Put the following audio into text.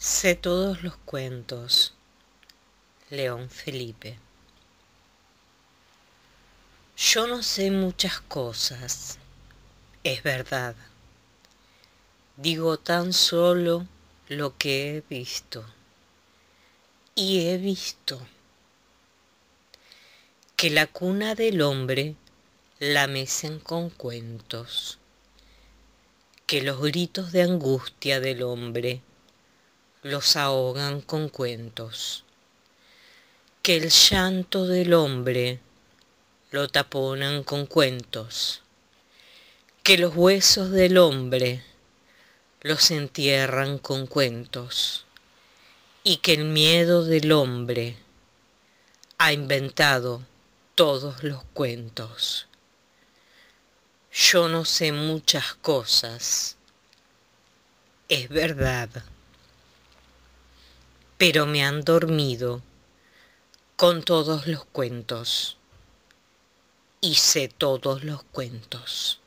Sé todos los cuentos. León Felipe. Yo no sé muchas cosas, es verdad. Digo tan solo lo que he visto. Y he visto que la cuna del hombre la mecen con cuentos, que los gritos de angustia del hombre los ahogan con cuentos. Que el llanto del hombre lo taponan con cuentos. Que los huesos del hombre los entierran con cuentos. Y que el miedo del hombre ha inventado todos los cuentos. Yo no sé muchas cosas. Es verdad pero me han dormido con todos los cuentos. Hice todos los cuentos.